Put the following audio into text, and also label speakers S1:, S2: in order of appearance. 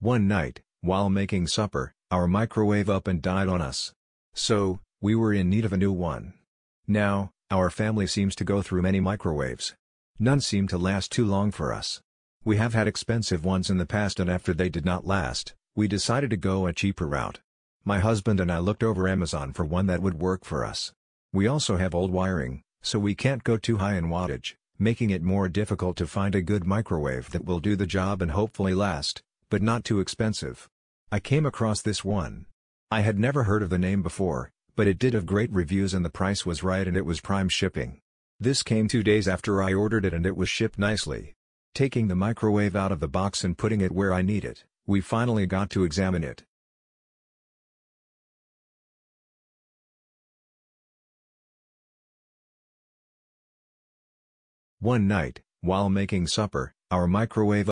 S1: One night, while making supper, our microwave up and died on us. So, we were in need of a new one. Now, our family seems to go through many microwaves. None seem to last too long for us. We have had expensive ones in the past and after they did not last, we decided to go a cheaper route. My husband and I looked over Amazon for one that would work for us. We also have old wiring, so we can't go too high in wattage, making it more difficult to find a good microwave that will do the job and hopefully last, but not too expensive. I came across this one. I had never heard of the name before, but it did have great reviews and the price was right and it was prime shipping. This came two days after I ordered it and it was shipped nicely. Taking the
S2: microwave out of the box and putting it where I need it, we finally got to examine it. One night, while making supper, our microwave